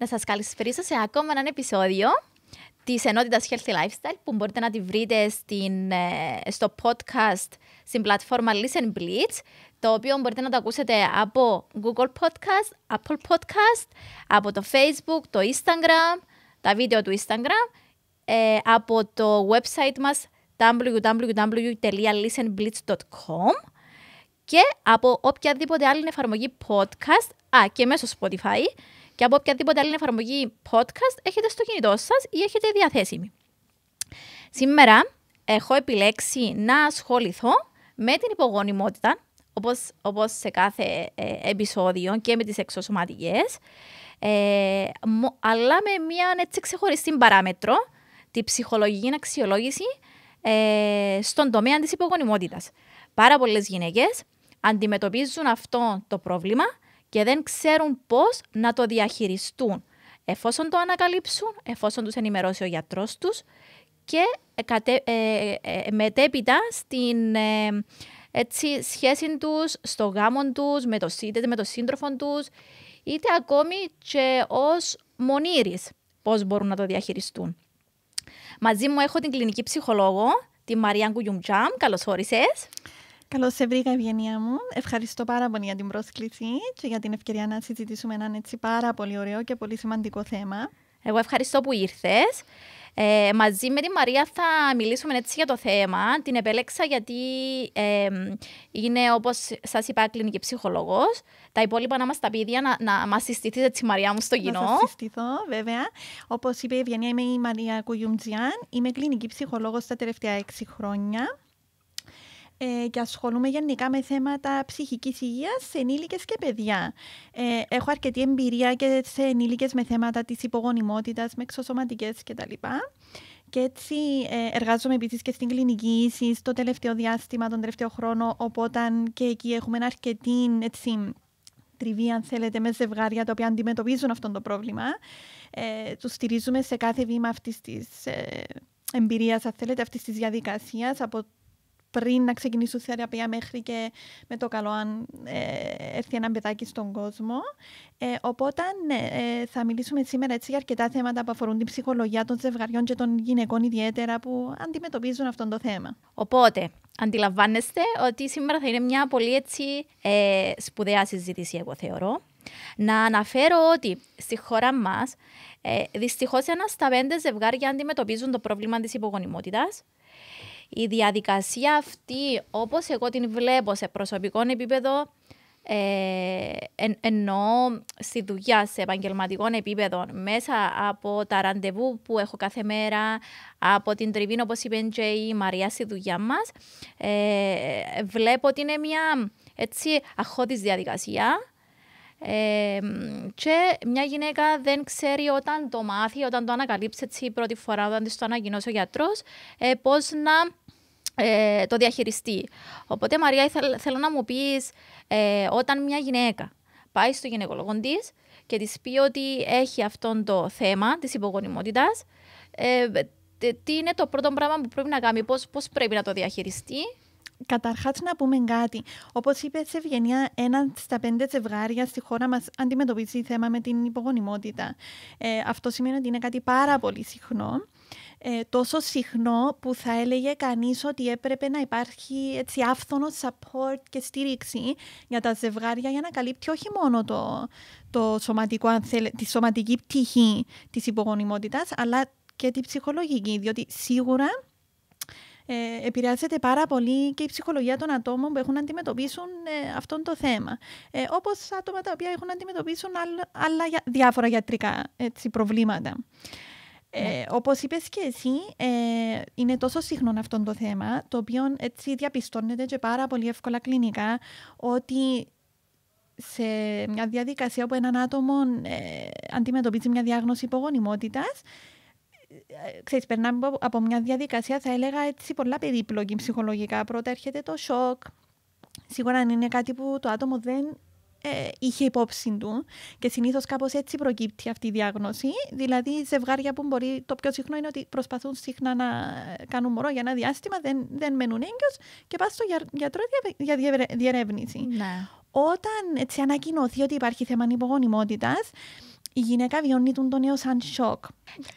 Να σας καλησπέρισω σε ακόμα ένα επεισόδιο της ενότητας Healthy Lifestyle που μπορείτε να τη βρείτε στην, ε, στο podcast στην πλατφόρμα Listen Blitz, το οποίο μπορείτε να το ακούσετε από Google Podcast, Apple Podcast, από το Facebook, το Instagram, τα βίντεο του Instagram, ε, από το website μας www.listenblitz.com και από οποιαδήποτε άλλη εφαρμογή podcast, α, και μέσω Spotify, και από οποιαδήποτε άλλη εφαρμογή podcast έχετε στο κινητό σας ή έχετε διαθέσιμη. Σήμερα έχω επιλέξει να ασχοληθώ με την υπογονιμότητα, όπως, όπως σε κάθε ε, επεισόδιο και με τις εξωσωματικές, ε, μο, αλλά με μια έτσι ξεχωριστή παράμετρο, τη ψυχολογική αξιολόγηση ε, στον τομέα της υπογονιμότητας. Πάρα πολλές γυναίκες αντιμετωπίζουν αυτό το πρόβλημα και δεν ξέρουν πώς να το διαχειριστούν εφόσον το ανακαλύψουν, εφόσον τους ενημερώσει ο γιατρός τους και ε, ε, ε, μετέπειτα στην ε, έτσι, σχέση τους, στο γάμο τους, με το, είτε με το σύντροφο τους, είτε ακόμη και ως μονήρης πώς μπορούν να το διαχειριστούν. Μαζί μου έχω την κλινική ψυχολόγο, τη Μαρία Κουγιουμτζάμ. Καλώς όρισες. Καλώς σε βρήκα, Ευγενία μου. Ευχαριστώ πάρα πολύ για την πρόσκληση και για την ευκαιρία να συζητήσουμε έναν έτσι πάρα πολύ ωραίο και πολύ σημαντικό θέμα. Εγώ ευχαριστώ που ήρθες. Ε, μαζί με τη Μαρία θα μιλήσουμε έτσι για το θέμα. Την επέλεξα γιατί ε, είναι όπως σας είπα κλινική ψυχολόγος. Τα υπόλοιπα να μας τα πει να, να μας συστηθείς έτσι Μαρία μου στο κοινό. Να σας συστηθώ βέβαια. Όπως είπε η Ευγενία είμαι η Μαρία Κουγιουμτζιάν. Είμαι κλινική ψυχολόγος τα τελευταία έξι χρόνια ε, και ασχολούμαι γενικά με θέματα ψυχικής υγείας σε ενήλικες και παιδιά. Ε, έχω αρκετή εμπειρία και σε ενήλικες με θέματα της υπογονιμότητας, με εξωσωματικές κτλ. Και έτσι ε, εργάζομαι επίσης και στην κλινική ίση το τελευταίο διάστημα, τον τελευταίο χρόνο. Οπότε και εκεί έχουμε αρκετή έτσι, τριβή, αν θέλετε, με ζευγάρια τα οποία αντιμετωπίζουν αυτό το πρόβλημα. Ε, τους στηρίζουμε σε κάθε βήμα αυτής της ε, εμπειρίας, αν θέλετε, αυτής της διαδικασίας, από πριν να ξεκινήσουν θεραπεία μέχρι και με το καλό αν ε, έρθει ένα παιδάκι στον κόσμο. Ε, οπότε ναι, ε, θα μιλήσουμε σήμερα έτσι για αρκετά θέματα που αφορούν την ψυχολογία των ζευγαριών και των γυναικών ιδιαίτερα που αντιμετωπίζουν αυτό το θέμα. Οπότε, αντιλαμβάνεστε ότι σήμερα θα είναι μια πολύ έτσι ε, σπουδαία συζήτηση, εγώ θεωρώ. Να αναφέρω ότι στη χώρα μας, ε, δυστυχώς ένας στα πέντε ζευγάρια αντιμετωπίζουν το πρόβλημα της υπογονιμότητας. Η διαδικασία αυτή, όπως εγώ την βλέπω σε προσωπικό επίπεδο, ε, εννοώ στη δουλειά, σε επαγγελματικό επίπεδο, μέσα από τα ραντεβού που έχω κάθε μέρα, από την τριβή, όπως είπε η Μαρία στη δουλειά μας, ε, βλέπω ότι είναι μια έτσι διαδικασία, ε, και μια γυναίκα δεν ξέρει όταν το μάθει, όταν το ανακαλύψει έτσι πρώτη φορά, όταν της το ανακοινώσει ο γιατρός, ε, πώς να ε, το διαχειριστεί. Οπότε Μαρία θέλω να μου πεις, ε, όταν μια γυναίκα πάει στο γυναικολόγο της και της πει ότι έχει αυτό το θέμα της υπογονιμότητας, τι είναι το πρώτο πράγμα που πρέπει να κάνει, πώς πώς πρέπει να το διαχειριστεί Καταρχάς, να πούμε κάτι. Όπως είπε σε Ευγενία, ένα στα πέντε ζευγάρια στη χώρα μας αντιμετωπίζει θέμα με την υπογονιμότητα. Ε, αυτό σημαίνει ότι είναι κάτι πάρα πολύ συχνό. Ε, τόσο συχνό που θα έλεγε κανείς ότι έπρεπε να υπάρχει έτσι άφθονος support και στήριξη για τα ζευγάρια για να καλύπτει όχι μόνο το, το σωματικό, τη σωματική πτυχή της υπογονιμότητας αλλά και τη ψυχολογική, διότι σίγουρα ε, επηρεάζεται πάρα πολύ και η ψυχολογία των ατόμων που έχουν να αντιμετωπίσουν ε, αυτό το θέμα. Ε, Όπως άτομα τα οποία έχουν να αντιμετωπίσουν άλλα διάφορα γιατρικά έτσι, προβλήματα. Ε, ναι. Όπως είπες και εσύ, ε, είναι τόσο συχνό αυτό το θέμα, το οποίο έτσι διαπιστώνεται και πάρα πολύ εύκολα κλινικά, ότι σε μια διαδικασία που έναν άτομο ε, αντιμετωπίζει μια διάγνωση υπογονιμότητας, ξέρεις, περνάμε από μια διαδικασία, θα έλεγα, έτσι πολλά περίπλοκη ψυχολογικά. Πρώτα έρχεται το σοκ. Σίγουρα αν είναι κάτι που το άτομο δεν ε, είχε υπόψη του και συνήθως κάπως έτσι προκύπτει αυτή η διάγνωση. Δηλαδή ζευγάρια που μπορεί, το πιο συχνό είναι ότι προσπαθούν συχνά να κάνουν μωρό για ένα διάστημα, δεν, μένουν έγκυος και πας στο γιατρό για διερεύνηση. Ναι. Όταν έτσι ανακοινωθεί ότι υπάρχει θέμα ανυπογονιμότητας, η γυναίκα βιώνει τον νέο σαν σοκ.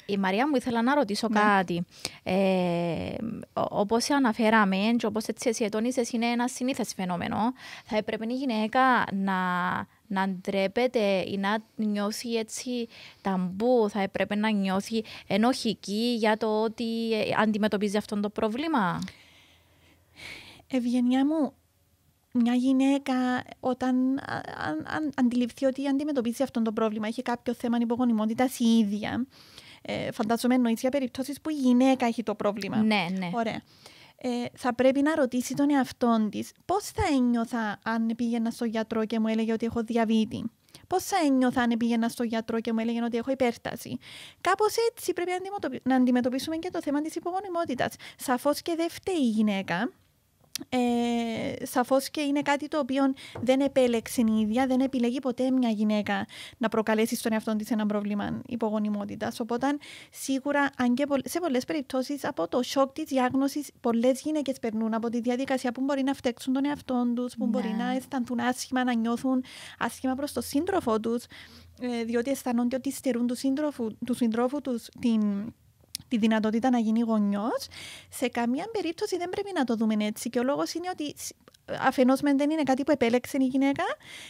Η Μαρία μου ήθελα να ρωτήσω ναι. κάτι. Ε, Όπως αναφέραμε, και όπως έτσι εσύ ετώνησες, είναι ένα συνήθες φαινόμενο. Θα έπρεπε η γυναίκα να, να ντρέπεται ή να νιώθει έτσι ταμπού. Θα έπρεπε να νιώθει ενοχική για το ότι ε, αντιμετωπίζει αυτό το πρόβλημα. Ευγενιά μου, μια γυναίκα όταν αντιληφθεί ότι αντιμετωπίζει αυτό το πρόβλημα, έχει κάποιο θέμα υπογονιμότητα η ίδια. Ε, φαντάζομαι εννοείς για περιπτώσεις που η γυναίκα έχει το πρόβλημα. Ναι, ναι. Ωραία. Ε, θα πρέπει να ρωτήσει τον εαυτό της πώς θα ένιωθα αν πήγαινα στο γιατρό και μου έλεγε ότι έχω διαβήτη. Πώς θα ένιωθα αν πήγαινα στο γιατρό και μου έλεγε ότι έχω υπέρταση. Κάπως έτσι πρέπει να αντιμετωπίσουμε και το θέμα της υπογονιμότητα. Σαφώς και δεν φταίει η γυναίκα ε, σαφώς και είναι κάτι το οποίο δεν επέλεξε η ίδια, δεν επιλέγει ποτέ μια γυναίκα να προκαλέσει στον εαυτό της ένα πρόβλημα υπογονιμότητας. Οπότε σίγουρα, αν και σε πολλές περιπτώσεις, από το σοκ της διάγνωσης πολλές γυναίκες περνούν από τη διαδικασία που μπορεί να φταίξουν τον εαυτό τους, που μπορεί ναι. να αισθανθούν άσχημα, να νιώθουν άσχημα προς τον σύντροφο τους, ε, διότι αισθανόνται ότι στερούν του σύντροφου του, την τη δυνατότητα να γίνει γονιός, σε καμία περίπτωση δεν πρέπει να το δούμε έτσι. Και ο λόγος είναι ότι Αφενός μεν δεν είναι κάτι που επέλεξε η γυναίκα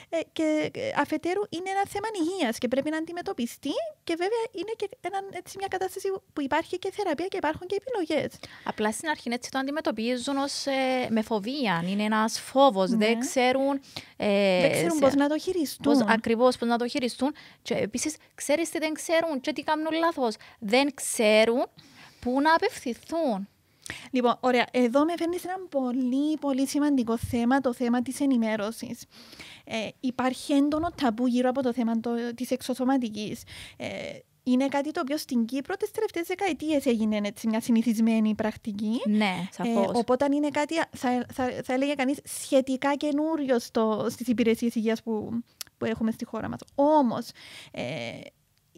ε, και ε, αφετέρου είναι ένα θέμα υγείας και πρέπει να αντιμετωπιστεί και βέβαια είναι και ένα, έτσι, μια κατάσταση που υπάρχει και θεραπεία και υπάρχουν και επιλογές. Απλά στην αρχή έτσι το αντιμετωπίζουν ως ε, με φοβία. Είναι ένας φόβος. Ναι. Δεν ξέρουν. Ε, ξέρουν πώς να το χειριστούν. Ακριβώς πώς να το χειριστούν. επίσης, ξέρεις τι δεν ξέρουν και τι κάνουν λάθος. Δεν ξέρουν πού να απευθυνθούν. Λοιπόν, ωραία. Εδώ με φέρνεις σε ένα πολύ, πολύ σημαντικό θέμα, το θέμα της ενημέρωσης. Ε, υπάρχει έντονο ταμπού γύρω από το θέμα της εξωσωματικής. Ε, είναι κάτι το οποίο στην Κύπρο τις τελευταίες δεκαετίες έγινε έτσι, μια συνηθισμένη πρακτική. Ναι, σαφώ. Ε, οπότε είναι κάτι, θα, θα, θα έλεγε κανείς, σχετικά καινούριο στις υπηρεσίες υγείας που, έχουμε στη χώρα μας. Όμως, ε,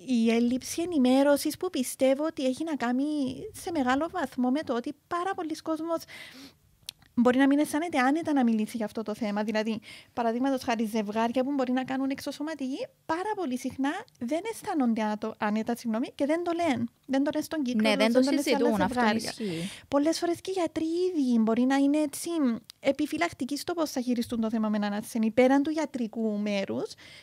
η έλλειψη ενημέρωσης που πιστεύω ότι έχει να κάνει σε μεγάλο βαθμό με το ότι πάρα πολλοί κόσμοι μπορεί να μην αισθάνεται άνετα να μιλήσει για αυτό το θέμα. Δηλαδή, παραδείγματος χάρη, ζευγάρια που μπορεί να κάνουν εξωσωματική, πάρα πολύ συχνά δεν αισθάνονται άνετα συγγνώμη, και δεν το λένε. Δεν το λένε στον κύκλο ναι, δεν το συζητούν αυτό. Πολλές φορές και οι γιατροί ίδιοι μπορεί να είναι έτσι επιφυλακτικοί στο πώς θα χειριστούν το θέμα με έναν ασθενή πέραν του ιατρικού μέρου.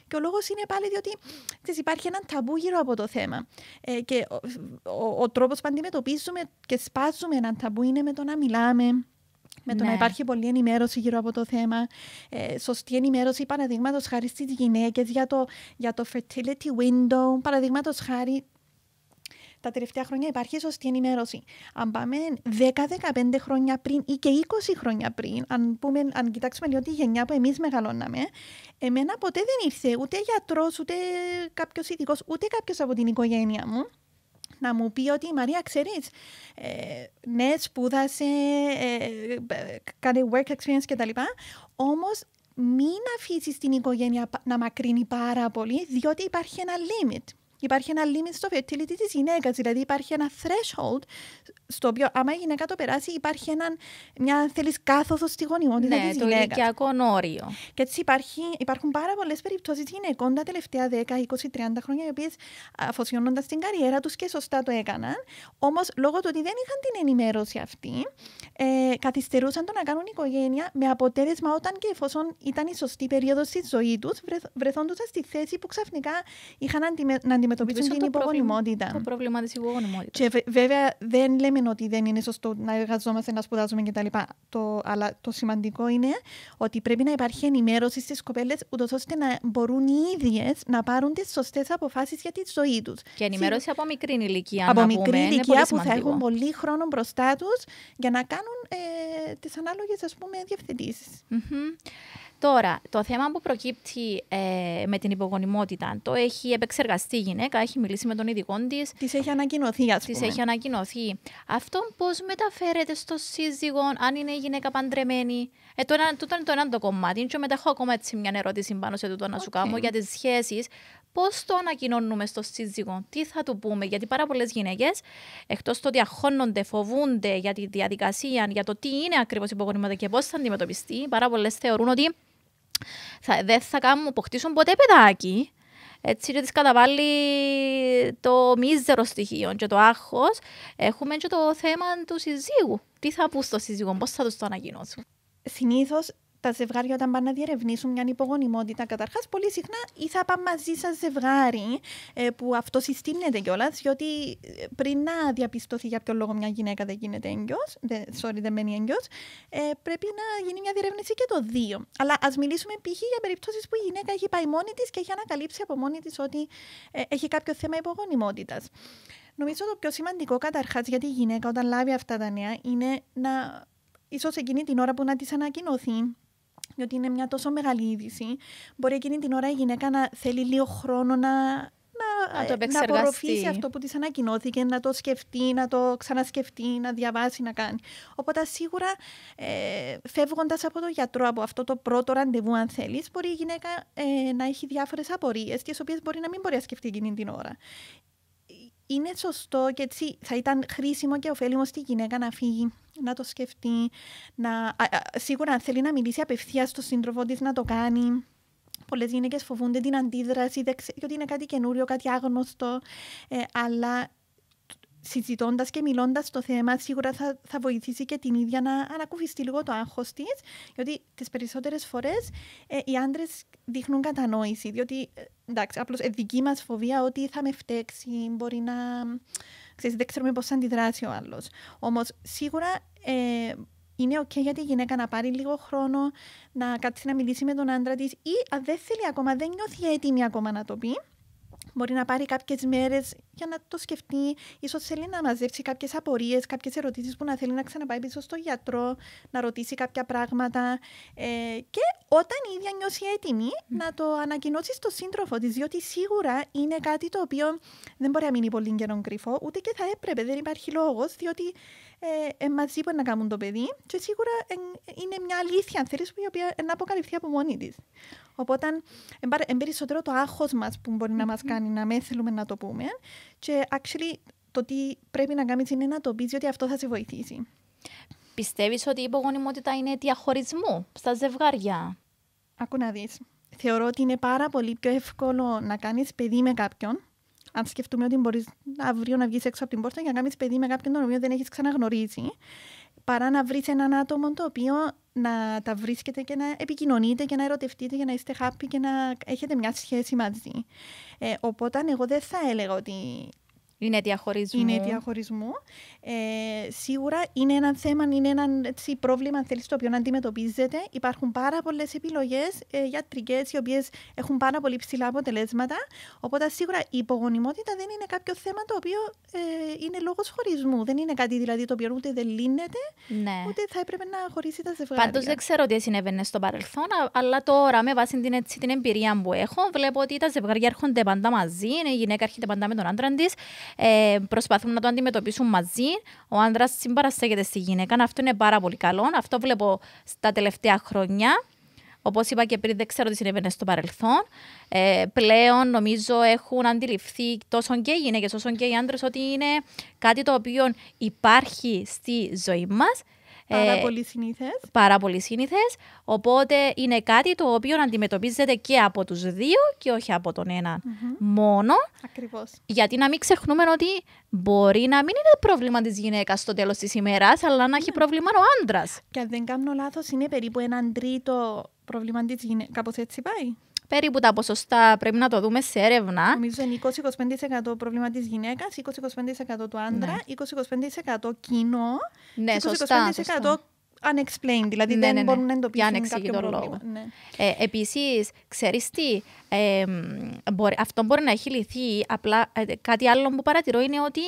Και ο λόγος είναι πάλι διότι ξέρεις, υπάρχει ένα ταμπού γύρω από το θέμα. Ε, και ο, ο, ο τρόπος που αντιμετωπίζουμε και σπάζουμε ένα ταμπού είναι με το να μιλάμε, με το ναι. να υπάρχει πολλή ενημέρωση γύρω από το θέμα, ε, σωστή ενημέρωση παραδείγματος χάρη στις γυναίκες για, το, για το fertility window, παραδείγματος χάρη. Τα τελευταία χρόνια υπάρχει σωστή ενημέρωση. Αν πάμε 10-15 χρόνια πριν ή και 20 χρόνια πριν, αν, πούμε, αν κοιτάξουμε λίγο τη γενιά που εμείς μεγαλώναμε, εμένα ποτέ δεν ήρθε ούτε γιατρός, ούτε κάποιος ειδικός, ούτε κάποιος από την οικογένεια μου να μου πει ότι η Μαρία, ξέρεις, ε, ναι, σπούδασε, ε, κάνει work experience κτλ. Όμως μην αφήσεις την οικογένεια να μακρύνει πάρα πολύ, διότι υπάρχει ένα limit υπάρχει ένα limit στο fertility της γυναίκας. Δηλαδή υπάρχει ένα threshold στο οποίο, άμα η γυναίκα το περάσει, υπάρχει ένα, μια θέλεις κάθοδος στη γονιμότητα ναι, το γυναίκας. ηλικιακό όριο. Και έτσι υπάρχει, υπάρχουν πάρα πολλές περιπτώσεις γυναικών τα τελευταία 10, 20, 30 χρόνια, οι οποίες αφοσιώνοντας την καριέρα τους και σωστά το έκαναν, όμως λόγω του ότι δεν είχαν την ενημέρωση αυτή, ε, καθυστερούσαν το να κάνουν οικογένεια με αποτέλεσμα όταν και εφόσον ήταν η σωστή περίοδος στη ζωή τους, βρεθόντουσαν στη θέση που ξαφνικά είχαν να αντιμετωπίσουν αντιμετωπίσουν την υπογονιμότητα. Το πρόβλημα της υπογονιμότητας. Και βέβαια δεν λέμε ότι δεν είναι σωστό να εργαζόμαστε, να σπουδάζουμε κτλ. αλλά το σημαντικό είναι ότι πρέπει να υπάρχει ενημέρωση στις κοπέλες, ούτως ώστε να μπορούν οι ίδιες να πάρουν τις σωστές αποφάσεις για τη ζωή τους. Και ενημέρωση από μικρή ηλικία. Από μικρή ηλικία που θα έχουν πολύ χρόνο μπροστά τους για να κάνουν ε, τις ανάλογες Τώρα, το θέμα που προκύπτει ε, με την υπογονιμότητα, το έχει επεξεργαστεί η γυναίκα, έχει μιλήσει με τον ειδικό της. Της έχει ανακοινωθεί, ας πούμε. Τη έχει ανακοινωθεί. Αυτό πώς μεταφέρεται στο σύζυγο, αν είναι η γυναίκα παντρεμένη. Ε, το, ένα, το, το ένα το κομμάτι. Και μετά έχω ακόμα μια ερώτηση πάνω σε το να σου κάνω για τις σχέσεις. Πώς το ανακοινώνουμε στο σύζυγο, τι θα του πούμε, γιατί πάρα πολλές γυναίκες, εκτός το ότι αγχώνονται, φοβούνται για τη διαδικασία, για το τι είναι ακριβώς υπογονιμότητα και πώς θα αντιμετωπιστεί, πάρα πολλές θεωρούν ότι δεν θα κάνουν, αποκτήσουν ποτέ παιδάκι. Έτσι, γιατί καταβάλει το μίζερο στοιχείο και το άγχος. Έχουμε και το θέμα του συζύγου. Τι θα πούν στο σύζυγο, πώς θα τους το ανακοινώσουν. Συνήθως τα ζευγάρια όταν πάνε να διερευνήσουν μια υπογονιμότητα, καταρχάς πολύ συχνά ή θα πάμε μαζί σας ζευγάρι, ε, που αυτό συστήνεται κιόλας, διότι ε, πριν να διαπιστωθεί για ποιο λόγο μια γυναίκα δεν γίνεται έγκυος, sorry, δεν μένει έγκυος, ε, πρέπει να γίνει μια διερεύνηση και το δύο. Αλλά ας μιλήσουμε π.χ. για περιπτώσεις που η γυναίκα έχει πάει μόνη της και έχει ανακαλύψει από μόνη της ότι έχει κάποιο θέμα υπογονιμότητας. Νομίζω το πιο σημαντικό καταρχάς για τη γυναίκα όταν λάβει αυτά τα νέα είναι να ίσως εκείνη την ώρα που να της ανακοινωθεί διότι είναι μια τόσο μεγάλη είδηση. Μπορεί εκείνη την ώρα η γυναίκα να θέλει λίγο χρόνο να, να, να, ε, να απορροφήσει αυτό που της ανακοινώθηκε, να το σκεφτεί, να το ξανασκεφτεί, να διαβάσει, να κάνει. Οπότε σίγουρα ε, φεύγοντας από το γιατρό, από αυτό το πρώτο ραντεβού, αν θέλεις, μπορεί η γυναίκα ε, να έχει διάφορες απορίες, τις οποίες μπορεί να μην μπορεί να σκεφτεί εκείνη την ώρα είναι σωστό και έτσι θα ήταν χρήσιμο και ωφέλιμο στη γυναίκα να φύγει, να το σκεφτεί, να, σίγουρα αν θέλει να μιλήσει απευθείας στον σύντροφο της να το κάνει. Πολλές γυναίκες φοβούνται την αντίδραση, γιατί είναι κάτι καινούριο, κάτι άγνωστο. Ε, αλλά συζητώντας και μιλώντας το θέμα, σίγουρα θα, βοηθήσει και την ίδια να ανακουφιστεί λίγο το άγχος της, γιατί τις περισσότερες φορές ε, οι άντρες δείχνουν κατανόηση. Διότι ε, εντάξει, απλώς ε, δική μας φοβία ότι θα με φταίξει, μπορεί να. Ξέρεις, δεν ξέρουμε πώ θα αντιδράσει ο άλλος. Όμως σίγουρα ε, είναι OK για τη γυναίκα να πάρει λίγο χρόνο, να κάτσει να μιλήσει με τον άντρα της ή αν δεν θέλει ακόμα, δεν νιώθει έτοιμη ακόμα να το πει μπορεί να πάρει κάποιες μέρες για να το σκεφτεί. σω θέλει να μαζέψει κάποιες απορίες, κάποιες ερωτήσεις που να θέλει να ξαναπάει πίσω στο γιατρό, να ρωτήσει κάποια πράγματα. Ε, και όταν η ίδια νιώσει έτοιμη mm. να το ανακοινώσεις στον σύντροφο της, διότι σίγουρα είναι κάτι το οποίο δεν μπορεί να μείνει πολύ καιρό κρυφό, ούτε και θα έπρεπε, δεν υπάρχει λόγος, διότι ε, ε, μαζί μπορεί να κάνουν το παιδί και σίγουρα ε, είναι μια αλήθεια, αν θέλεις, η οποία να αποκαλυφθεί από μόνη της. Οπότε, είναι περισσότερο το άγχος μας που μπορει να μας κάνει να με θέλουμε να το πούμε. Και actually, το τι πρέπει να κάνεις είναι να το πεις, διότι αυτό θα σε βοηθήσει. Πιστεύεις ότι η υπογονιμότητα είναι αιτία χωρισμού στα ζευγάρια. Ακού να Θεωρώ ότι είναι πάρα πολύ πιο εύκολο να κάνεις παιδί με κάποιον αν σκεφτούμε ότι μπορείς αύριο να βγεις έξω από την πόρτα και να κάνεις παιδί με κάποιον τον οποίο δεν έχεις ξαναγνωρίσει, παρά να βρεις έναν άτομο το οποίο να τα βρίσκεται και να επικοινωνείτε και να ερωτευτείτε και να είστε happy και να έχετε μια σχέση μαζί. Ε, οπότε εγώ δεν θα έλεγα ότι είναι διαχωρισμό. Είναι διαχωρισμό. Ε, σίγουρα είναι ένα θέμα, είναι ένα έτσι, πρόβλημα, αν θέλεις, το οποίο αντιμετωπίζεται. Υπάρχουν πάρα πολλές επιλογές ε, γιατρικές, οι οποίες έχουν πάρα πολύ ψηλά αποτελέσματα. Οπότε σίγουρα η υπογονιμότητα δεν είναι κάποιο θέμα το οποίο ε, είναι λόγος χωρισμού. Δεν είναι κάτι δηλαδή το οποίο ούτε δεν λύνεται, ναι. ούτε θα έπρεπε να χωρίσει τα ζευγάρια. Πάντως δεν ξέρω τι συνέβαινε στο παρελθόν, αλλά τώρα με βάση την, έτσι, την εμπειρία που έχω, βλέπω ότι τα ζευγάρια έρχονται πάντα μαζί, η γυναίκα έρχεται πάντα με τον άντρα της. Ε, προσπαθούν να το αντιμετωπίσουν μαζί. Ο άντρας συμπαραστέκεται στη γυναίκα. Αυτό είναι πάρα πολύ καλό. Αυτό βλέπω στα τελευταία χρόνια. Όπως είπα και πριν, δεν ξέρω τι συνέβαινε στο παρελθόν. Ε, πλέον νομίζω έχουν αντιληφθεί τόσο και οι γυναίκες όσο και οι άντρες ότι είναι κάτι το οποίο υπάρχει στη ζωή μας ε, πάρα πολύ συνήθε. Πάρα πολύ συνήθε. Οπότε είναι κάτι το οποίο να αντιμετωπίζεται και από τους δύο και όχι από τον εναν μόνο. Ακριβώς. Γιατί να μην ξεχνούμε ότι μπορεί να μην είναι πρόβλημα της γυναίκας στο τέλος της ημέρας, αλλά να έχει ναι. πρόβλημα ο άντρας. Και αν δεν κάνω λάθος, είναι περίπου έναν τρίτο πρόβλημα της γυναίκας. Κάπως έτσι πάει περίπου τα ποσοστά πρέπει να το δούμε σε έρευνα. Νομίζω είναι 20-25% πρόβλημα της γυναίκας, 20-25% του άντρα, ναι. 20-25% κοινό. Ναι, 20-25% σωστά, σωστά unexplained, δηλαδή ναι, δεν ναι, ναι. μπορούν να εντοπίσουν κάποιο πρόβλημα. Ε, επίσης, ξέρεις τι, αυτό μπορεί να έχει λυθεί, απλά ε, κάτι άλλο που παρατηρώ είναι ότι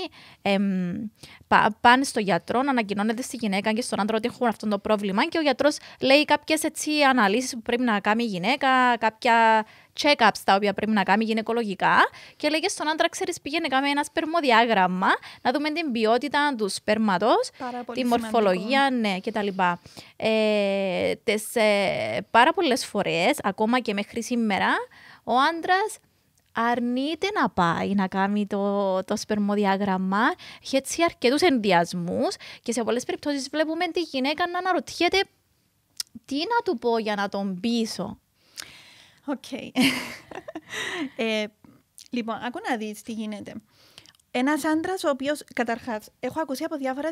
πάνε στο γιατρό, ανακοινώνεται στη γυναίκα και στον άντρα ότι έχουν αυτό το πρόβλημα και ο γιατρός λέει κάποιες έτσι αναλύσεις που πρέπει να κάνει η γυναίκα, κάποια check-ups τα οποία πρέπει να κάνει γυναικολογικά και έλεγε στον άντρα, ξέρεις, πήγαινε κάμε ένα σπερμοδιάγραμμα να δούμε την ποιότητα του σπέρματος, τη μορφολογία, ναι, κτλ. Ε, ε, πάρα πολλές φορές, ακόμα και μέχρι σήμερα, ο άντρας αρνείται να πάει να κάνει το, το σπερμοδιάγραμμα. Έχει έτσι αρκετούς ενδιασμούς και σε πολλές περιπτώσεις βλέπουμε τη γυναίκα να αναρωτιέται τι να του πω για να τον πείσω. Οκ. Ε, λοιπόν, ακού να δεις τι γίνεται. Ένας άντρας, ο οποίος καταρχάς, έχω ακούσει από διάφορα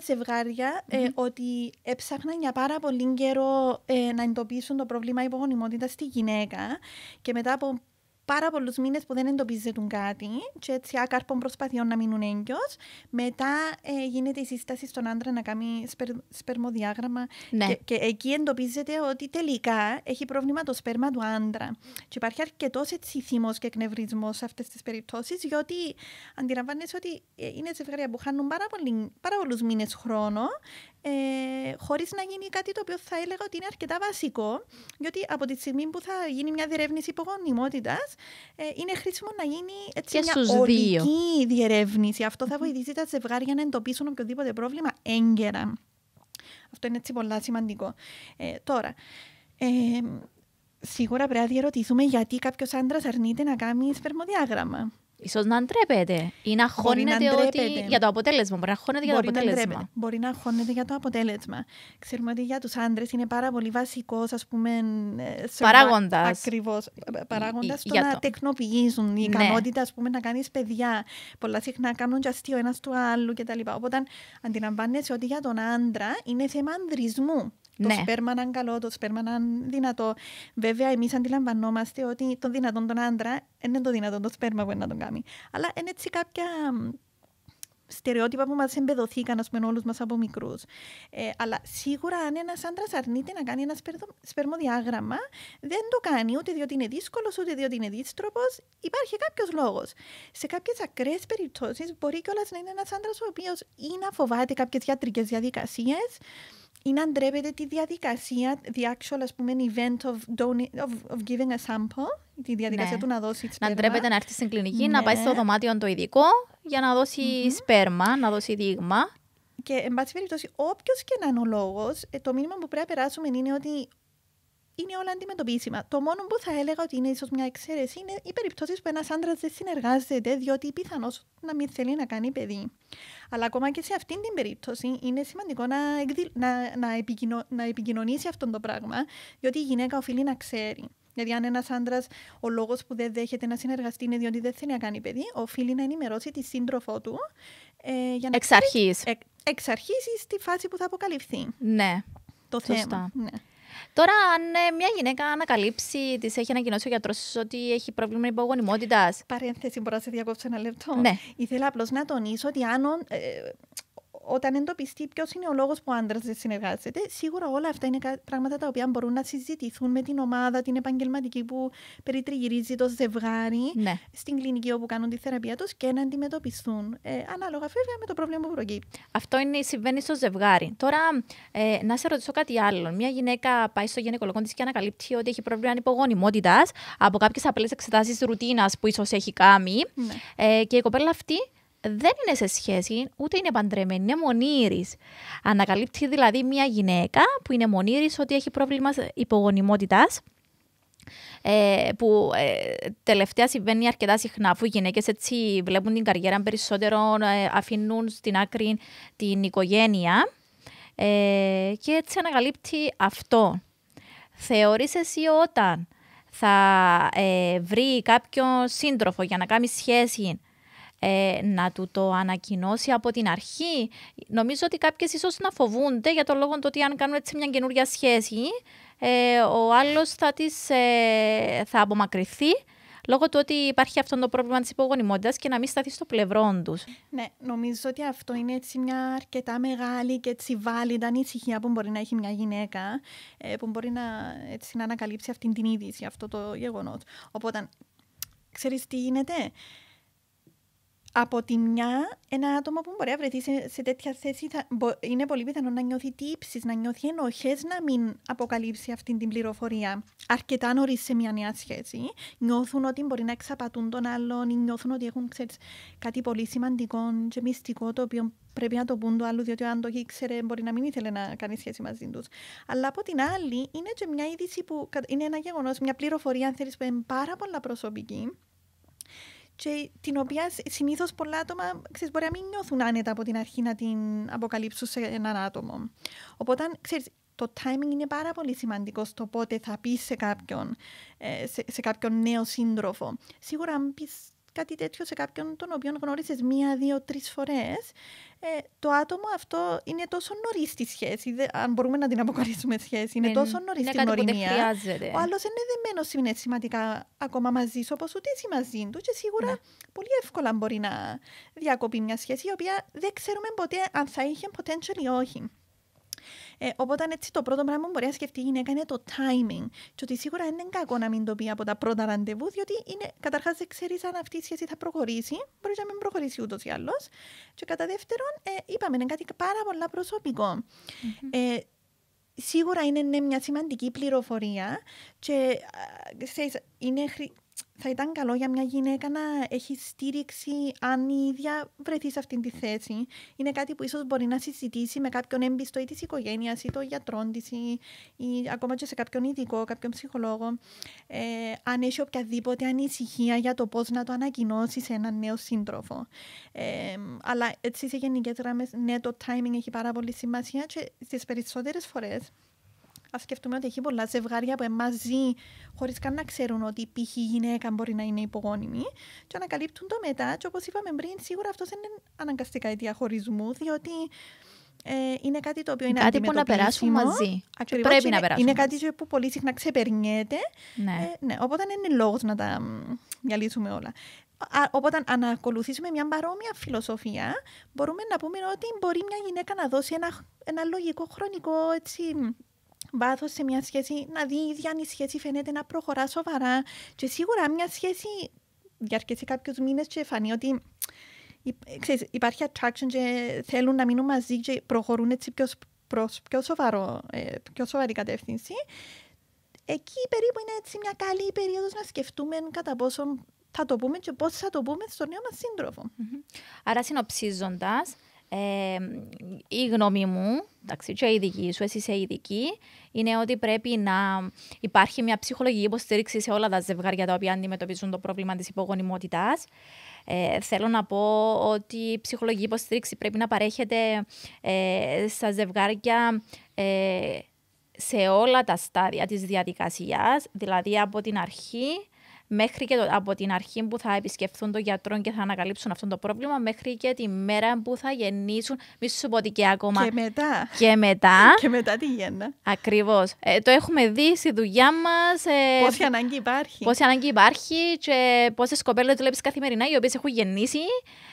ε, ότι έψαχναν για πάρα πολύ καιρό ε, να εντοπίσουν το πρόβλημα υπογονιμότητας στη γυναίκα και μετά από πάρα πολλούς μήνες που δεν εντοπίζεται κάτι, και έτσι άκαρπων προσπαθειών να μείνουν έγκυος Μετά ε, γίνεται η σύσταση στον άντρα να κάνει σπερ, σπερμοδιάγραμμα. Ναι. Και, και, εκεί εντοπίζεται ότι τελικά έχει πρόβλημα το σπέρμα του άντρα. Και υπάρχει αρκετός έτσι θυμό και εκνευρισμός σε αυτές τις περιπτώσεις, διότι αντιλαμβάνεσαι ότι ε, είναι ζευγάρια που χάνουν πάρα, πολύ, πάρα πολλούς μήνες χρόνο. Ε, Χωρίς να γίνει κάτι το οποίο θα έλεγα ότι είναι αρκετά βασικό, γιατί από τη στιγμή που θα γίνει μια διερεύνηση υπογονιμότητας, ε, είναι χρήσιμο να γίνει έτσι μια ορική διερεύνηση. Αυτό θα βοηθήσει τα ζευγάρια να εντοπίσουν οποιοδήποτε πρόβλημα έγκαιρα. Αυτό είναι έτσι πολύ σημαντικό. Ε, τώρα, ε, σίγουρα πρέπει να διερωτηθούμε γιατί κάποιος άντρας αρνείται να κάνει σπερμοδιάγραμμα. Ίσως να ντρέπεται ή να χώνεται για το αποτέλεσμα. Μπορεί να χώνεται για το αποτέλεσμα. Να Μπορεί να χώνεται για το αποτέλεσμα. Ξέρουμε ότι για τους άντρες είναι πάρα πολύ βασικός, ας πούμε... Ε, παράγοντας. Ακριβώς. Ε, παράγοντας το να τεχνοποιήσουν τεκνοποιήσουν η ναι. ικανότητα, ας πούμε, να κάνεις παιδιά. Πολλά συχνά κάνουν και αστείο ένας του άλλου κτλ. Οπότε αντιλαμβάνεσαι ότι για τον άντρα είναι θέμα ανδρισμού. Το ναι. σπέρμα να είναι καλό, το σπέρμα να είναι δυνατό. Βέβαια, εμείς αντιλαμβανόμαστε ότι το δυνατόν τον άντρα είναι το δυνατόν το σπέρμα που να τον κάνει. Αλλά είναι έτσι κάποια στερεότυπα που μας εμπεδοθήκαν, ας πούμε, όλους μας από μικρούς. Ε, αλλά σίγουρα, αν ένας άντρας αρνείται να κάνει ένα σπερμοδιάγραμμα, δεν το κάνει ούτε διότι είναι δύσκολος, ούτε διότι είναι δύστροπος. Υπάρχει κάποιος λόγος. Σε κάποιες ακραίες περιπτώσεις, μπορεί κιόλας να είναι ένας άντρας ο οποίος ή να φοβάται κάποιες ιατρικέ διαδικασίε ή να ντρέπεται τη διαδικασία, the actual ας πούμε event of, of, of giving a sample, τη διαδικασία ναι. του να δώσει σπέρμα. Να ντρέπεται να έρθει στην κλινική, να ναι. πάει στο δωμάτιο το ειδικό για να δωσει σπέρμα, να δώσει δείγμα. Και εν πάση περιπτώσει, όποιος και να είναι ο λόγος, ε, το μήνυμα που πρέπει να περάσουμε είναι ότι είναι όλα αντιμετωπίσιμα. Το μόνο που θα έλεγα ότι είναι ίσως μια εξαίρεση είναι οι περιπτώσεις που ένας άντρας δεν συνεργάζεται, διότι πιθανώς να μην θέλει να κάνει παιδί. Αλλά ακόμα και σε αυτή την περίπτωση είναι σημαντικό να, εκδηλ... να, να, να επικοινωνήσει αυτό το πράγμα, διότι η γυναίκα οφείλει να ξέρει. Δηλαδή, αν ένας άντρας ο λόγος που δεν δέχεται να συνεργαστεί είναι διότι δεν θέλει να κάνει παιδί, οφείλει να ενημερώσει τη σύντροφό του. Ε, για να εξ αρχής. Ε, εξ, εξ αρχή στη φάση που θα αποκαλυφθεί. Ναι. Το θέμα. Ναι. Τώρα, αν ε, μια γυναίκα ανακαλύψει, της έχει ανακοινώσει ο γιατρός ότι έχει πρόβλημα υπογονιμότητας. Παρένθεση, μπορώ να σε διακόψω ένα λεπτό. Ναι. Ήθελα απλώς να τονίσω ότι αν ε, όταν εντοπιστεί ποιος είναι ο λόγος που ο άντρας δεν συνεργάζεται, σίγουρα όλα αυτά είναι πράγματα τα οποία μπορούν να συζητηθούν με την ομάδα, την επαγγελματική που περιτριγυρίζει το ζευγάρι ναι. στην κλινική όπου κάνουν τη θεραπεία τους και να αντιμετωπιστούν. Ε, ανάλογα βέβαια με το πρόβλημα που προκύπτει. Αυτό είναι, συμβαίνει στο ζευγάρι. Τώρα, ε, να σε ρωτήσω κάτι άλλο. Μια γυναίκα πάει στο γενικολογό της και ανακαλύπτει ότι έχει πρόβλημα ανυπογονιμότητας από κάποιες απλές εξετάσεις ρουτίνας που ίσως έχει κάνει. Ναι. Ε, και η κοπέλα αυτή δεν είναι σε σχέση, ούτε είναι παντρεμένη, είναι μονήρης. Ανακαλύπτει δηλαδή μια γυναίκα που είναι μονήρης ότι έχει πρόβλημα υπογονιμότητας. Ε, που ε, τελευταία συμβαίνει αρκετά συχνά, αφού οι γυναίκες έτσι βλέπουν την καριέρα περισσότερο, ε, αφήνουν στην άκρη την οικογένεια. Ε, και έτσι ανακαλύπτει αυτό. Θεωρείς εσύ όταν θα βρει κάποιον σύντροφο για να κάνει σχέση ε, να του το ανακοινώσει από την αρχή. Νομίζω ότι κάποιες ίσως να φοβούνται για τον λόγο του ότι αν κάνουν έτσι μια καινούργια σχέση, ε, ο άλλος θα, ε, θα απομακρυνθεί λόγω του ότι υπάρχει αυτό το πρόβλημα της υπογονιμότητας και να μην σταθεί στο πλευρό τους. Ναι, νομίζω ότι αυτό είναι έτσι μια αρκετά μεγάλη και έτσι βάλιντα ανησυχία που μπορεί να έχει μια γυναίκα, ε, που μπορεί να, έτσι, να ανακαλύψει αυτή την είδηση, αυτό το γεγονός. Οπότε, ξέρεις τι γίνεται, από τη μια, ένα άτομο που μπορεί να βρεθεί σε, σε τέτοια θέση θα, μπο, είναι πολύ πιθανό να νιώθει τύψεις, να νιώθει ενοχές να μην αποκαλύψει αυτή την πληροφορία αρκετά νωρίς σε μια νέα σχέση. Νιώθουν ότι μπορεί να εξαπατούν τον άλλον ή νιώθουν ότι έχουν ξέρεις, κάτι πολύ σημαντικό και μυστικό το οποίο πρέπει να το πούν το άλλο, διότι αν το ήξερε μπορεί να μην ήθελε να κάνει σχέση μαζί τους. Αλλά από την άλλη, είναι και μια είδηση που είναι ένα γεγονός, μια πληροφορία, αν θέλεις, που είναι πάρα πολλά προσωπική και την οποία συνήθως πολλά άτομα ξέρεις, μπορεί να μην νιώθουν άνετα από την αρχή να την αποκαλύψουν σε έναν άτομο. Οπότε, ξέρεις, το timing είναι πάρα πολύ σημαντικό στο πότε θα πεις σε κάποιον, ε, σε, σε κάποιον νέο σύντροφο. Σίγουρα, αν πεις κάτι τέτοιο σε κάποιον τον οποίο γνώρισες μία, δύο, τρεις φορές, ε, το άτομο αυτό είναι τόσο νωρίς στη σχέση. Δε, αν μπορούμε να την αποκαλύψουμε σχέση, είναι, ναι, ναι. είναι τόσο νωρίς στην χρειάζεται. Ο άλλος είναι δεμένος σημαντικά ακόμα μαζί σου, όπως ούτε είσαι μαζί του, και σίγουρα ναι. πολύ εύκολα μπορεί να διακοπεί μια σχέση η οποία δεν ξέρουμε ποτέ αν θα είχε potential ή όχι. Ε, οπότε έτσι το πρώτο πράγμα που μπορεί να σκεφτεί η γυναίκα είναι το timing. Και ότι σίγουρα είναι κακό να μην το πει από τα πρώτα ραντεβού, διότι καταρχάς δεν ξέρεις αν αυτή η σχέση θα προχωρήσει. Μπορείς να μην προχωρήσει ούτως ή άλλως. Και κατά δεύτερον, ε, είπαμε, είναι κάτι πάρα πολύ ε, σίγουρα είναι ναι, μια σημαντική πληροφορία και ξέρεις, είναι θα ήταν καλό για μια γυναίκα να έχει στήριξη αν η ίδια βρεθεί σε αυτή τη θέση. Είναι κάτι που ίσως μπορεί να συζητήσει με κάποιον έμπιστο ή της οικογένειας ή το γιατρό της ή, ακόμα και σε κάποιον ειδικό, κάποιον ψυχολόγο. Ε, αν έχει οποιαδήποτε ανησυχία για το πώς να το ανακοινώσει σε έναν νέο σύντροφο. Ε, αλλά έτσι σε γενικές γραμμές, ναι, το timing έχει πάρα πολύ σημασία και στις περισσότερες φορές Α σκεφτούμε ότι έχει πολλά ζευγάρια που μαζί, χωρίς καν να ξέρουν ότι π.χ. η γυναίκα μπορεί να είναι υπογόνιμη, και ανακαλύπτουν το μετά. Και όπως είπαμε πριν, σίγουρα αυτός δεν είναι αναγκαστικά η διαχωρισμού, διότι ε, είναι κάτι το οποίο είναι κάτι που να περάσουν μαζί. πρέπει να περάσουν. Είναι κάτι που πολύ συχνά ξεπερνιέται. Ναι. Ε, ναι, οπότε δεν είναι λόγος να τα διαλύσουμε όλα. Οπότε, αν ακολουθήσουμε μια παρόμοια φιλοσοφία, μπορούμε να πούμε ότι μπορεί μια γυναίκα να δώσει ένα, ένα λογικό χρονικό έτσι, βάθος σε μια σχέση, να δει η ίδια αν η σχέση φαίνεται να προχωρά σοβαρά. Και σίγουρα μια σχέση διαρκέσει κάποιους μήνες και φανεί ότι υπάρχει attraction και θέλουν να μείνουν μαζί και προχωρούν έτσι πιο, προς πιο, ε, πιο σοβαρή κατεύθυνση. Εκεί περίπου είναι έτσι μια καλή περίοδος να σκεφτούμε κατά πόσο θα το πούμε και πώς θα το πούμε στον νέο μας συντροφο Άρα, συνοψίζοντας, η γνώμη μου, εντάξει, και η δική σου, εσύ είσαι ειδική, είναι ότι πρέπει να υπάρχει μια ψυχολογική υποστήριξη σε όλα τα ζευγάρια τα οποία αντιμετωπίζουν το πρόβλημα της υπογονιμότητας. Ε, θέλω να πω ότι η ψυχολογική υποστήριξη πρέπει να παρέχεται ε, στα ζευγάρια ε, σε όλα τα στάδια της διαδικασίας, δηλαδή από την αρχή μέχρι και το, από την αρχή που θα επισκεφθούν τον γιατρό και θα ανακαλύψουν αυτό το πρόβλημα, μέχρι και τη μέρα που θα γεννήσουν. Μη σου πω ότι και ακόμα. Και μετά. Και μετά. και μετά τη γέννα. Ακριβώς. Ε, το έχουμε δει στη δουλειά μας. Ε, πόση ανάγκη υπάρχει. Πόση ανάγκη υπάρχει και πόσες κοπέλες δουλεύεις καθημερινά οι οποίες έχουν γεννήσει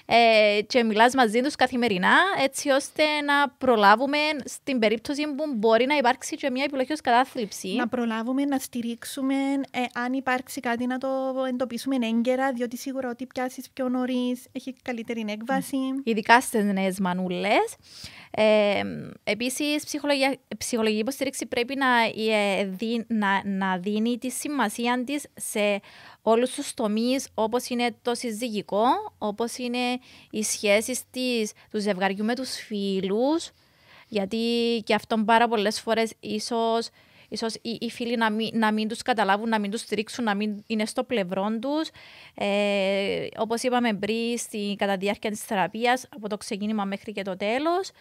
ε, και μιλάς μαζί τους καθημερινά, έτσι ώστε να προλάβουμε στην περίπτωση που μπορεί να υπάρξει και μια επιλογή ως κατάθλιψη. Να προλάβουμε, να στηρίξουμε, ε, αν υπάρξει κάτι να το εντοπίσουμε έγκαιρα, διότι σίγουρα ό,τι πιάσεις πιο νωρίς έχει καλύτερη έκβαση. Mm. Ειδικά στις νέες μανούλες. Επίση, ψυχολογική υποστήριξη πρέπει ε, να, να, δίνει τη σημασία της σε όλους τους τομείς, όπως είναι το συζυγικό, όπως είναι οι σχέσεις του ζευγαριού με τους φίλους. Γιατί και αυτό πάρα πολλές φορές ίσως ίσως οι, φίλοι να μην, μην τους καταλάβουν, να μην τους στηρίξουν, να μην είναι στο πλευρό τους, Ε, όπως είπαμε πριν, στη, κατά τη διάρκεια της θεραπείας, από το ξεκίνημα μέχρι και το τέλος.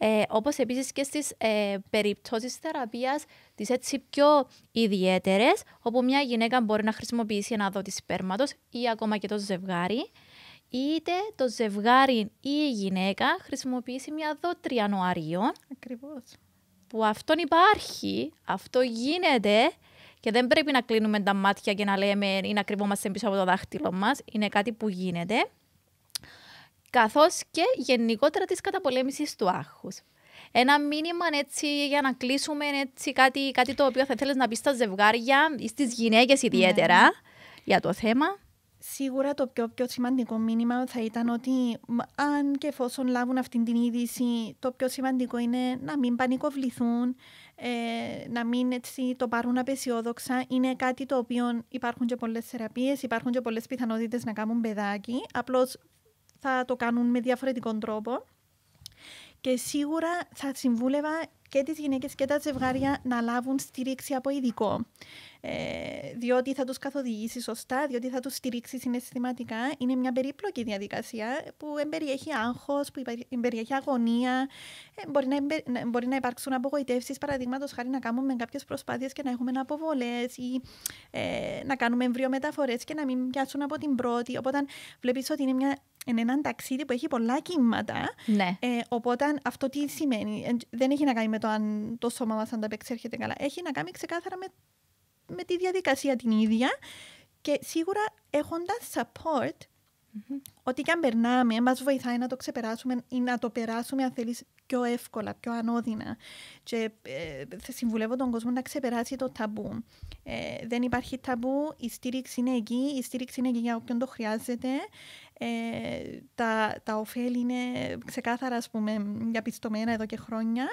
Ε, όπως επίσης και στις ε, περιπτώσεις θεραπείας, τις έτσι πιο ιδιαίτερες, όπου μια γυναίκα μπορεί να χρησιμοποιήσει ένα δότη σπέρματος ή ακόμα και το ζευγάρι, είτε το ζευγάρι ή η γυναίκα χρησιμοποιήσει μια δότρια νοαρίων. Ακριβώς που αυτόν υπάρχει, αυτό γίνεται και δεν πρέπει να κλείνουμε τα μάτια και να λέμε ή να κρυβόμαστε πίσω από το δάχτυλο μας. Είναι κάτι που γίνεται. Καθώς και γενικότερα της καταπολέμησης του άγχους. Ένα μήνυμα έτσι για να κλείσουμε έτσι, κάτι, κάτι το οποίο θα θέλεις να πεις στα ζευγάρια ή στις γυναίκες ναι. ιδιαίτερα για το θέμα. Σίγουρα το πιο, σημαντικό μήνυμα θα ήταν ότι αν και εφόσον λάβουν αυτή την είδηση, το πιο σημαντικό είναι να μην πανικοβληθούν, ε, να μην έτσι, το πάρουν απεσιόδοξα. Είναι κάτι το οποίο υπάρχουν και πολλές θεραπείες, υπάρχουν και πολλές πιθανότητες να κάνουν παιδάκι, απλώς θα το κάνουν με διαφορετικό τρόπο. Και σίγουρα θα συμβούλευα και τις γυναίκες και τα ζευγάρια να λάβουν στήριξη από ειδικό. Ε, διότι θα τους καθοδηγήσει σωστά, διότι θα τους στηρίξει συναισθηματικά. Είναι μια περίπλοκη διαδικασία που εμπεριέχει άγχος, που εμπεριέχει αγωνία. Ε, μπορεί, να εμπε... μπορεί να υπάρξουν απογοητεύσει, παραδείγματο χάρη να κάνουμε κάποιε προσπάθειε και να έχουμε αποβολέ ή ε, να κάνουμε εμβριομεταφορέ και να μην πιάσουν από την πρώτη. Οπότε βλέπει ότι είναι μια είναι ένα ταξίδι που έχει πολλά κύματα. Ναι. Ε, οπότε αυτό τι σημαίνει. Ε, δεν έχει να κάνει με το αν το σώμα μας ανταπεξέρχεται καλά. Έχει να κάνει ξεκάθαρα με, με τη διαδικασία την ίδια. Και σίγουρα έχοντας support, mm-hmm. ότι και αν περνάμε, μας βοηθάει να το ξεπεράσουμε ή να το περάσουμε, αν θέλεις, πιο εύκολα, πιο ανώδυνα. Και ε, συμβουλεύω τον κόσμο να ξεπεράσει το ταμπού. Ε, δεν υπάρχει ταμπού, η στήριξη είναι εκεί, η στήριξη είναι εκεί για όποιον το χρειάζεται. Ε, τα, τα ωφέλη είναι ξεκάθαρα, ας πούμε, διαπιστωμένα εδώ και χρόνια.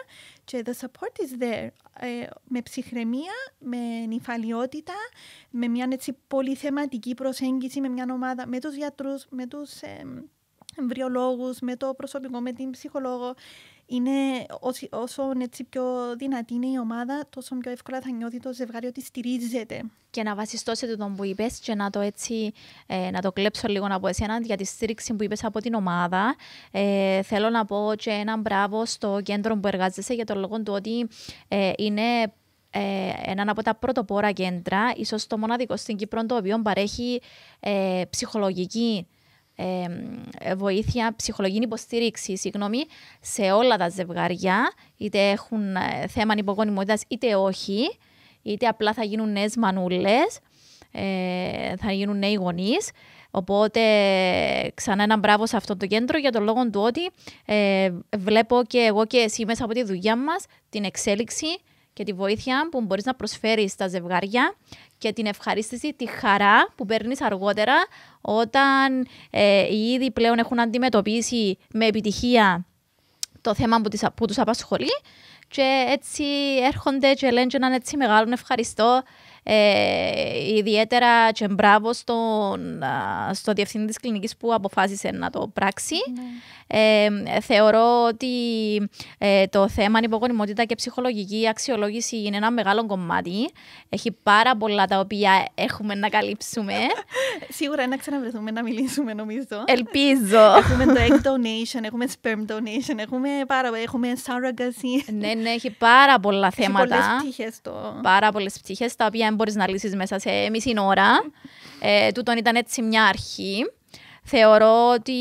Και the support is there. Ε, με ψυχραιμία, με νυφαλιότητα, με μια έτσι πολυθεματική προσέγγιση με μια ομάδα, με τους γιατρούς, με τους εμβριολόγους, με το προσωπικό, με την ψυχολόγο είναι όσο έτσι πιο δυνατή είναι η ομάδα, τόσο πιο εύκολα θα νιώθει το ζευγάρι ότι στηρίζεται. Και να βασιστώ σε τον που είπες και να το, έτσι, ε, να το κλέψω λίγο από εσένα για τη στήριξη που είπες από την ομάδα. Ε, θέλω να πω και ένα μπράβο στο κέντρο που εργάζεσαι για το λόγο του ότι ε, είναι ε, έναν από τα πρωτοπόρα κέντρα, ίσως το μοναδικό στην Κύπρο, το οποίο παρέχει ε, ψυχολογική ε, βοήθεια, ψυχολογική υποστήριξη, συγγνώμη, σε όλα τα ζευγάρια, είτε έχουν ε, θέμα υπογονιμότητας είτε όχι, είτε απλά θα γίνουν νέες μανούλες, ε, θα γίνουν νέοι γονείς. Οπότε ξανά ένα μπράβο σε αυτό το κέντρο για τον λόγο του ότι ε, βλέπω και εγώ και εσύ μέσα από τη δουλειά μας την εξέλιξη και τη βοήθεια που μπορείς να προσφέρεις στα ζευγάρια και την ευχαρίστηση, τη χαρά που παίρνεις αργότερα όταν ε, οι ήδη πλέον έχουν αντιμετωπίσει με επιτυχία το θέμα που, τους απασχολεί και έτσι έρχονται και λένε και έναν έτσι μεγάλο ευχαριστώ ε, ιδιαίτερα και μπράβο στον, στο διευθυντή της κλινικής που αποφάσισε να το πράξει. Ναι. Ε, θεωρώ ότι ε, το θέμα ανυπογονιμότητα και ψυχολογική αξιολόγηση είναι ένα μεγάλο κομμάτι. Έχει πάρα πολλά τα οποία έχουμε να καλύψουμε. Σίγουρα είναι να ξαναβρεθούμε να μιλήσουμε, νομίζω. Ελπίζω. έχουμε το egg donation, έχουμε sperm donation, έχουμε, πάρα, έχουμε surrogacy. ναι, ναι, έχει πάρα πολλά θέματα. Πολλές το... Πάρα πολλές πτυχές τα οποία μπορείς να λύσεις μέσα σε μισή ώρα. Ε, ήταν έτσι μια αρχή θεωρώ ότι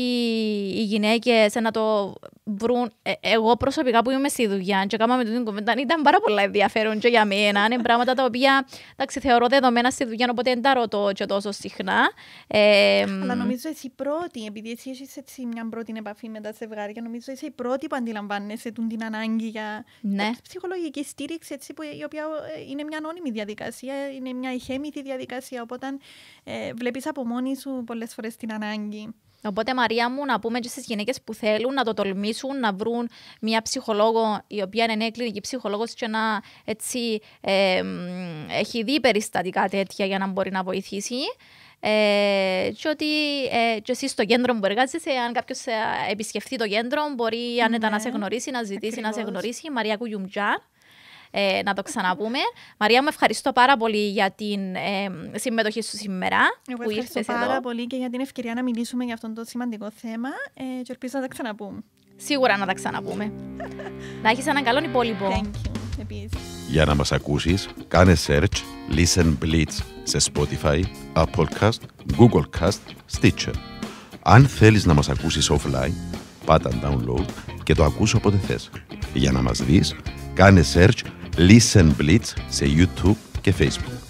οι γυναίκες, να το βρουν. Ε, εγώ προσωπικά που είμαι στη δουλειά και κάναμε την κουβέντα, ήταν πάρα πολύ ενδιαφέρον και για μένα. Είναι πράγματα τα οποία εντάξει, θεωρώ δεδομένα στη δουλειά, οπότε δεν τα ρωτώ και τόσο συχνά. Ε, Αλλά νομίζω εσύ πρώτη, επειδή εσύ έχεις έτσι μια πρώτη επαφή με τα ζευγάρια, νομίζω είσαι η πρώτη που αντιλαμβάνεσαι την ανάγκη για ναι. ψυχολογική στήριξη, έτσι, που, η οποία ε, είναι μια ανώνυμη διαδικασία, είναι μια ηχέμητη διαδικασία. Οπότε ε, βλέπεις από μόνη σου πολλές φορές την ανάγκη. Οπότε, Μαρία μου, να πούμε και στις γυναίκες που θέλουν να το τολμήσουν, να βρουν μια ψυχολόγο η οποία είναι κλινική ψυχολόγος και να έτσι, έχει δει περιστατικά τέτοια για να μπορεί να βοηθήσει. Ε, και ότι ε, και εσύ στο κέντρο που εργάζεσαι, αν κάποιος ε, επισκεφθεί το κέντρο, μπορεί άνετα να σε ναι, γνωρίσει, να ζητήσει να σε γνωρίσει. Μαρία Κουγιουμτζάν ε, να το ξαναπούμε. Μαρία μου, ευχαριστώ πάρα πολύ για την ε, συμμετοχή σου σήμερα. Εγώ που ευχαριστώ πάρα εδώ. πολύ και για την ευκαιρία να μιλήσουμε για αυτό το σημαντικό θέμα ε, και ελπίζω να τα ξαναπούμε. Σίγουρα να τα ξαναπούμε. να έχεις έναν καλό υπόλοιπο. Thank you. Επίσης. Για να μας ακούσεις, κάνε search Listen Blitz σε Spotify, Apple Cast, Google Cast, Stitcher. Αν θέλεις να μας ακούσεις offline, πάτα download και το ακούς όποτε θες. Για να μας δεις, κάνε search Listen Blitz, c'est YouTube και Facebook.